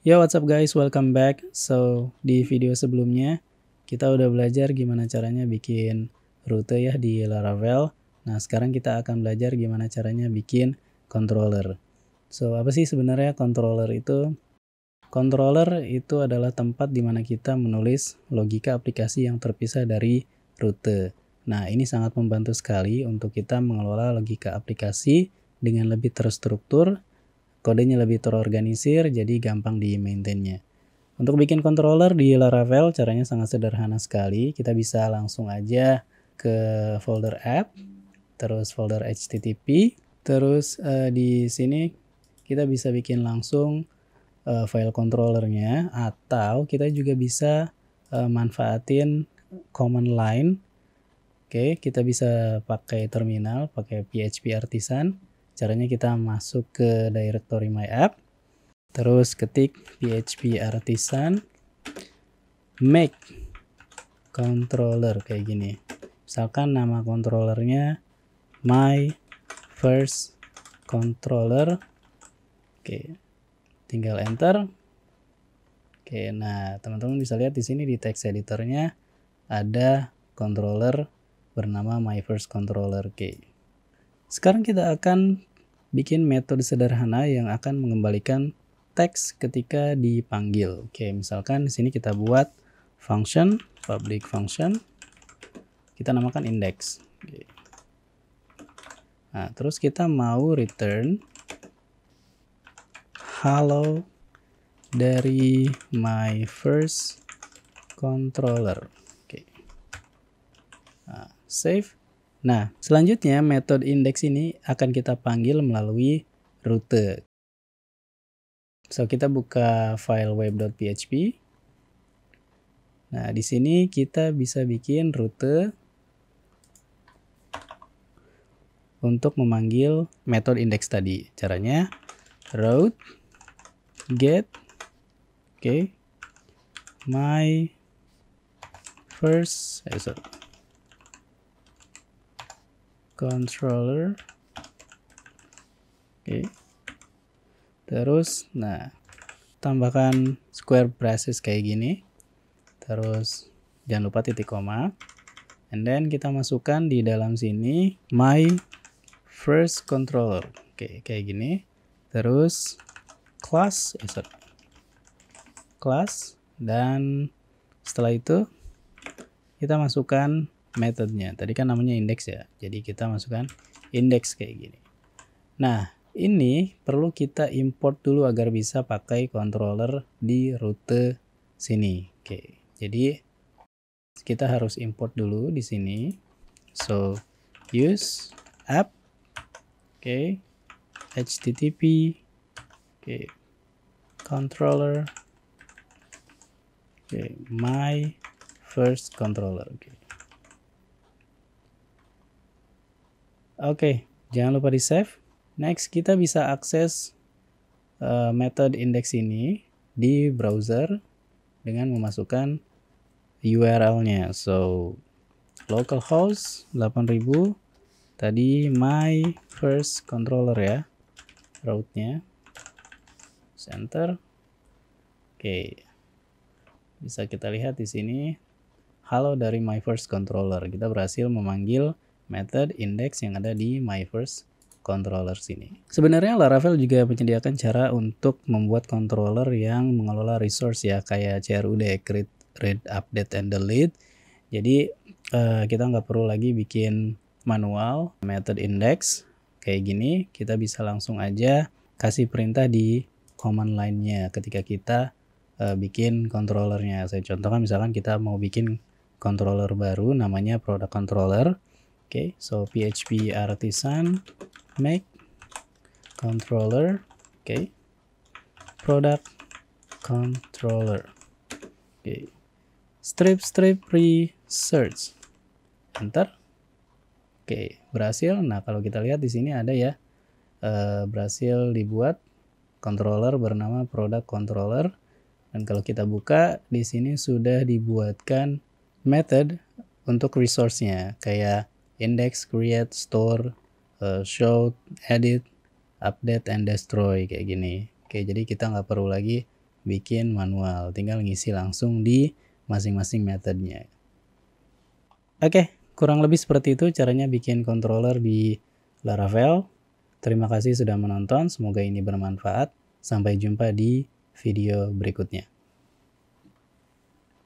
Yo what's up guys, welcome back. So di video sebelumnya kita udah belajar gimana caranya bikin rute ya di Laravel. Nah sekarang kita akan belajar gimana caranya bikin controller. So apa sih sebenarnya controller itu? Controller itu adalah tempat di mana kita menulis logika aplikasi yang terpisah dari rute. Nah ini sangat membantu sekali untuk kita mengelola logika aplikasi dengan lebih terstruktur Kodenya lebih terorganisir jadi gampang di maintainnya. Untuk bikin controller di Laravel caranya sangat sederhana sekali. Kita bisa langsung aja ke folder app, terus folder HTTP, terus uh, di sini kita bisa bikin langsung uh, file controllernya atau kita juga bisa uh, manfaatin command line Oke, okay, kita bisa pakai terminal, pakai PHP Artisan. Caranya kita masuk ke directory my app. Terus ketik php artisan make controller kayak gini. Misalkan nama controllernya my first controller. Oke. Tinggal enter. Oke, nah teman-teman bisa lihat di sini di text editornya ada controller bernama my first controller oke Sekarang kita akan bikin metode sederhana yang akan mengembalikan teks ketika dipanggil. Oke, misalkan di sini kita buat function public function kita namakan index. Nah, terus kita mau return halo dari my first controller. Oke. Nah, save Nah, selanjutnya metode index ini akan kita panggil melalui rute. So, kita buka file web.php. Nah, di sini kita bisa bikin rute untuk memanggil metode index tadi. Caranya route get oke okay, my first eh, sorry, controller oke terus nah tambahkan square braces kayak gini terus jangan lupa titik koma and then kita masukkan di dalam sini my first controller oke kayak gini terus class eh, sorry. class dan setelah itu kita masukkan metodenya. Tadi kan namanya indeks ya. Jadi kita masukkan indeks kayak gini. Nah, ini perlu kita import dulu agar bisa pakai controller di rute sini. Oke. Jadi kita harus import dulu di sini. So, use app oke http oke controller oke my first controller oke Oke, jangan lupa di save. Next, kita bisa akses uh, eh, method index ini di browser dengan memasukkan URL-nya. So, localhost 8000 tadi my first controller ya route-nya. Center. Oke. Okay. Bisa kita lihat di sini halo dari my first controller. Kita berhasil memanggil method index yang ada di my first controller sini. Sebenarnya Laravel juga menyediakan cara untuk membuat controller yang mengelola resource ya kayak CRUD, create, read, update, and delete. Jadi uh, kita nggak perlu lagi bikin manual method index kayak gini. Kita bisa langsung aja kasih perintah di command line-nya ketika kita uh, bikin controllernya. Saya contohkan misalkan kita mau bikin controller baru namanya product controller okay so php artisan make controller okay product controller okay strip strip research enter oke okay, berhasil nah kalau kita lihat di sini ada ya eh, berhasil dibuat controller bernama product controller dan kalau kita buka di sini sudah dibuatkan method untuk resource-nya kayak index, create, store, uh, show, edit, update, and destroy kayak gini. Oke, jadi kita nggak perlu lagi bikin manual, tinggal ngisi langsung di masing-masing metodenya. Oke, kurang lebih seperti itu caranya bikin controller di Laravel. Terima kasih sudah menonton, semoga ini bermanfaat. Sampai jumpa di video berikutnya.